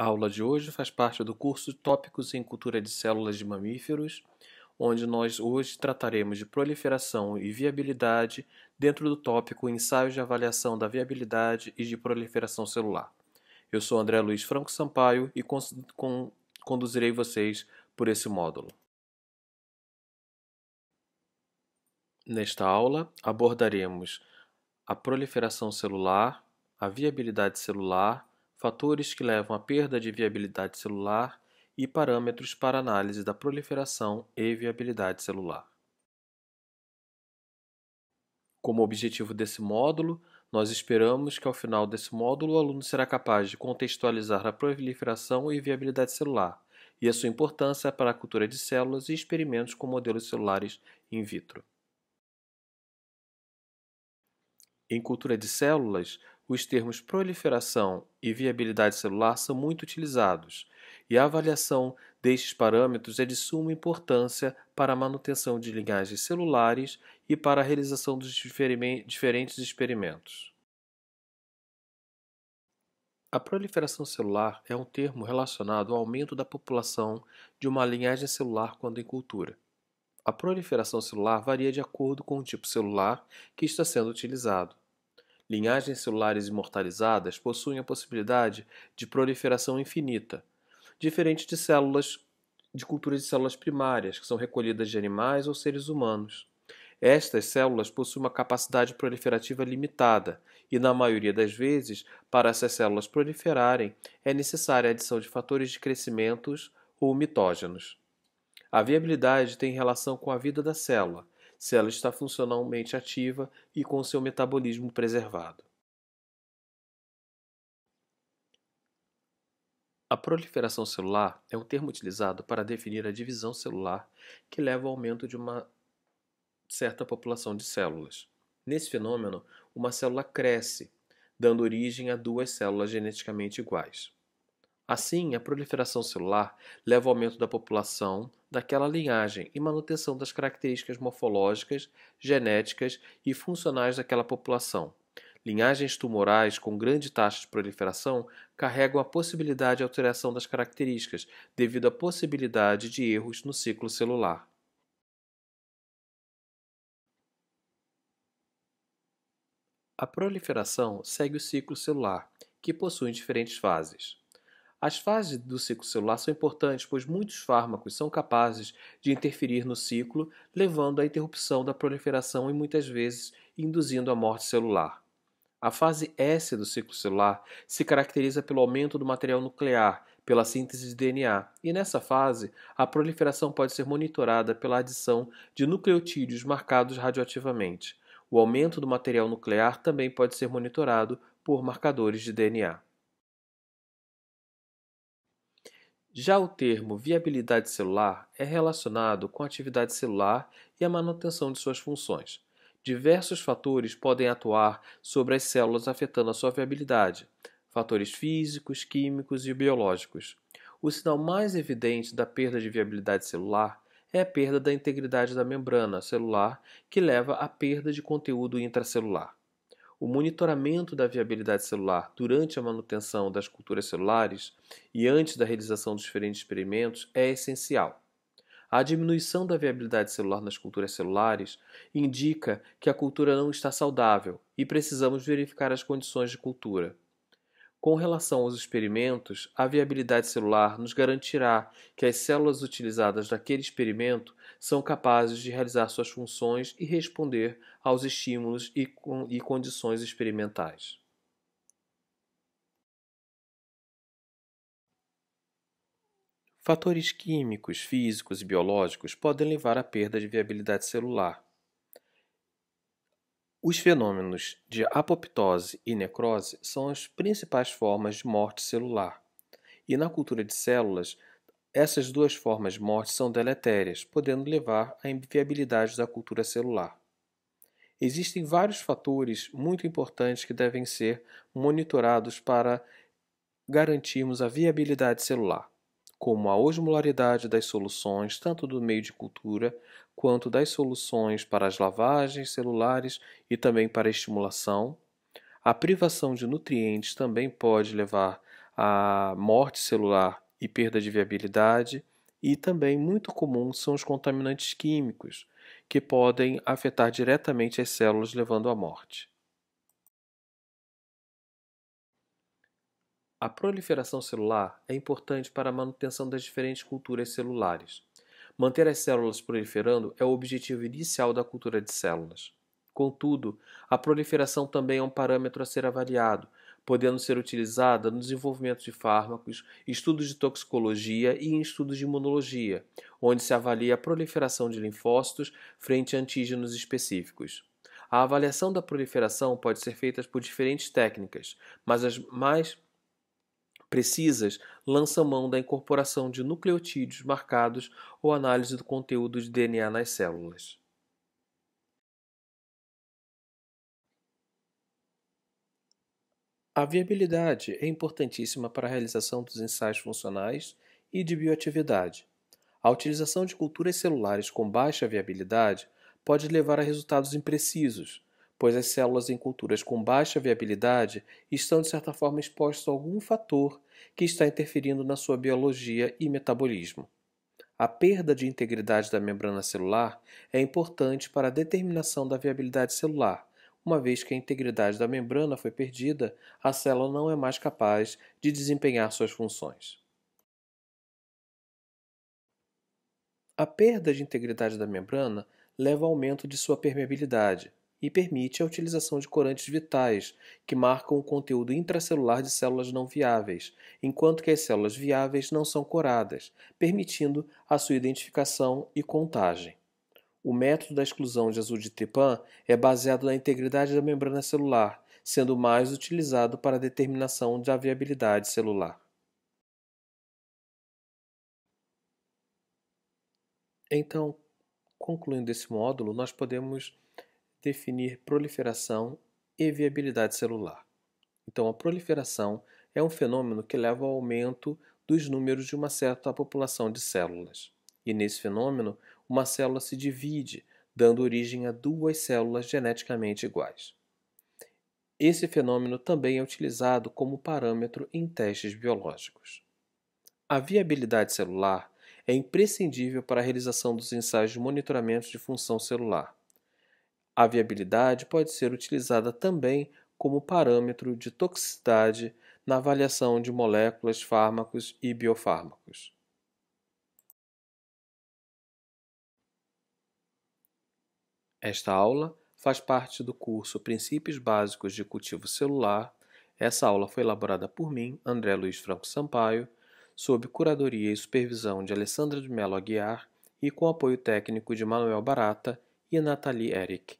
A aula de hoje faz parte do curso Tópicos em Cultura de Células de Mamíferos, onde nós hoje trataremos de proliferação e viabilidade dentro do tópico Ensaios de Avaliação da Viabilidade e de Proliferação Celular. Eu sou André Luiz Franco Sampaio e con con conduzirei vocês por esse módulo. Nesta aula, abordaremos a proliferação celular, a viabilidade celular fatores que levam à perda de viabilidade celular e parâmetros para análise da proliferação e viabilidade celular. Como objetivo desse módulo, nós esperamos que ao final desse módulo o aluno será capaz de contextualizar a proliferação e viabilidade celular e a sua importância para a cultura de células e experimentos com modelos celulares in vitro. Em cultura de células, os termos proliferação e viabilidade celular são muito utilizados, e a avaliação destes parâmetros é de suma importância para a manutenção de linhagens celulares e para a realização dos diferentes experimentos. A proliferação celular é um termo relacionado ao aumento da população de uma linhagem celular quando em cultura. A proliferação celular varia de acordo com o tipo celular que está sendo utilizado linhagens celulares imortalizadas possuem a possibilidade de proliferação infinita, diferente de células de culturas de células primárias, que são recolhidas de animais ou seres humanos. Estas células possuem uma capacidade proliferativa limitada, e na maioria das vezes, para essas células proliferarem, é necessária a adição de fatores de crescimento ou mitógenos. A viabilidade tem relação com a vida da célula se ela está funcionalmente ativa e com seu metabolismo preservado. A proliferação celular é um termo utilizado para definir a divisão celular que leva ao aumento de uma certa população de células. Nesse fenômeno, uma célula cresce, dando origem a duas células geneticamente iguais. Assim, a proliferação celular leva ao aumento da população daquela linhagem e manutenção das características morfológicas, genéticas e funcionais daquela população. Linhagens tumorais com grande taxa de proliferação carregam a possibilidade de alteração das características, devido à possibilidade de erros no ciclo celular. A proliferação segue o ciclo celular, que possui diferentes fases. As fases do ciclo celular são importantes, pois muitos fármacos são capazes de interferir no ciclo, levando à interrupção da proliferação e muitas vezes induzindo a morte celular. A fase S do ciclo celular se caracteriza pelo aumento do material nuclear, pela síntese de DNA, e nessa fase, a proliferação pode ser monitorada pela adição de nucleotídeos marcados radioativamente. O aumento do material nuclear também pode ser monitorado por marcadores de DNA. Já o termo viabilidade celular é relacionado com a atividade celular e a manutenção de suas funções. Diversos fatores podem atuar sobre as células afetando a sua viabilidade, fatores físicos, químicos e biológicos. O sinal mais evidente da perda de viabilidade celular é a perda da integridade da membrana celular, que leva à perda de conteúdo intracelular o monitoramento da viabilidade celular durante a manutenção das culturas celulares e antes da realização dos diferentes experimentos é essencial. A diminuição da viabilidade celular nas culturas celulares indica que a cultura não está saudável e precisamos verificar as condições de cultura. Com relação aos experimentos, a viabilidade celular nos garantirá que as células utilizadas naquele experimento são capazes de realizar suas funções e responder aos estímulos e, e condições experimentais. Fatores químicos, físicos e biológicos podem levar à perda de viabilidade celular. Os fenômenos de apoptose e necrose são as principais formas de morte celular. E na cultura de células, essas duas formas de morte são deletérias, podendo levar à inviabilidade da cultura celular. Existem vários fatores muito importantes que devem ser monitorados para garantirmos a viabilidade celular como a osmolaridade das soluções tanto do meio de cultura quanto das soluções para as lavagens celulares e também para a estimulação. A privação de nutrientes também pode levar à morte celular e perda de viabilidade, e também muito comum são os contaminantes químicos, que podem afetar diretamente as células, levando à morte. A proliferação celular é importante para a manutenção das diferentes culturas celulares. Manter as células proliferando é o objetivo inicial da cultura de células. Contudo, a proliferação também é um parâmetro a ser avaliado, podendo ser utilizada no desenvolvimento de fármacos, estudos de toxicologia e em estudos de imunologia, onde se avalia a proliferação de linfócitos frente a antígenos específicos. A avaliação da proliferação pode ser feita por diferentes técnicas, mas as mais precisas, lança mão da incorporação de nucleotídeos marcados ou análise do conteúdo de DNA nas células. A viabilidade é importantíssima para a realização dos ensaios funcionais e de bioatividade. A utilização de culturas celulares com baixa viabilidade pode levar a resultados imprecisos, pois as células em culturas com baixa viabilidade estão, de certa forma, expostas a algum fator que está interferindo na sua biologia e metabolismo. A perda de integridade da membrana celular é importante para a determinação da viabilidade celular, uma vez que a integridade da membrana foi perdida, a célula não é mais capaz de desempenhar suas funções. A perda de integridade da membrana leva ao aumento de sua permeabilidade, e permite a utilização de corantes vitais, que marcam o conteúdo intracelular de células não viáveis, enquanto que as células viáveis não são coradas, permitindo a sua identificação e contagem. O método da exclusão de azul de tripan é baseado na integridade da membrana celular, sendo mais utilizado para a determinação da viabilidade celular. Então, concluindo esse módulo, nós podemos definir proliferação e viabilidade celular. Então, a proliferação é um fenômeno que leva ao aumento dos números de uma certa população de células. E nesse fenômeno, uma célula se divide, dando origem a duas células geneticamente iguais. Esse fenômeno também é utilizado como parâmetro em testes biológicos. A viabilidade celular é imprescindível para a realização dos ensaios de monitoramento de função celular, a viabilidade pode ser utilizada também como parâmetro de toxicidade na avaliação de moléculas, fármacos e biofármacos. Esta aula faz parte do curso Princípios Básicos de Cultivo Celular. Essa aula foi elaborada por mim, André Luiz Franco Sampaio, sob curadoria e supervisão de Alessandra de Mello Aguiar e com apoio técnico de Manuel Barata e Nathalie Eric.